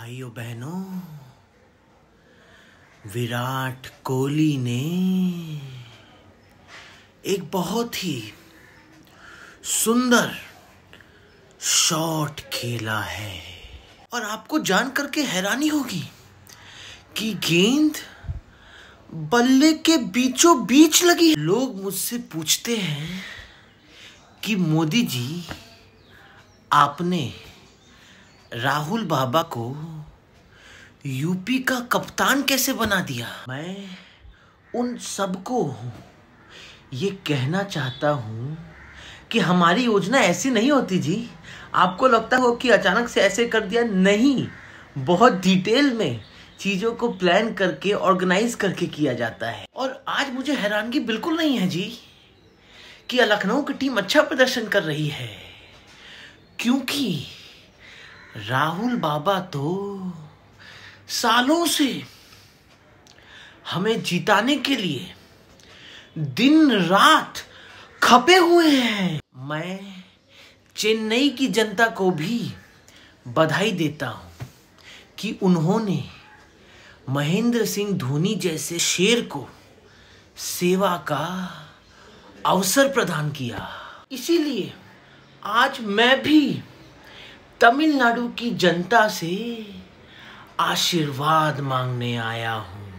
भाइयों बहनों विराट कोहली ने एक बहुत ही सुंदर शॉट खेला है और आपको जान करके हैरानी होगी कि गेंद बल्ले के बीचों बीच लगी लोग मुझसे पूछते हैं कि मोदी जी आपने राहुल बाबा को यूपी का कप्तान कैसे बना दिया मैं उन सबको ये कहना चाहता हूँ कि हमारी योजना ऐसी नहीं होती जी आपको लगता हो कि अचानक से ऐसे कर दिया नहीं बहुत डिटेल में चीज़ों को प्लान करके ऑर्गेनाइज करके किया जाता है और आज मुझे हैरानगी बिल्कुल नहीं है जी कि लखनऊ की टीम अच्छा प्रदर्शन कर रही है क्योंकि राहुल बाबा तो सालों से हमें जिताने के लिए दिन रात खपे हुए हैं मैं चेन्नई की जनता को भी बधाई देता हूँ कि उन्होंने महेंद्र सिंह धोनी जैसे शेर को सेवा का अवसर प्रदान किया इसीलिए आज मैं भी तमिलनाडु की जनता से आशीर्वाद मांगने आया हूँ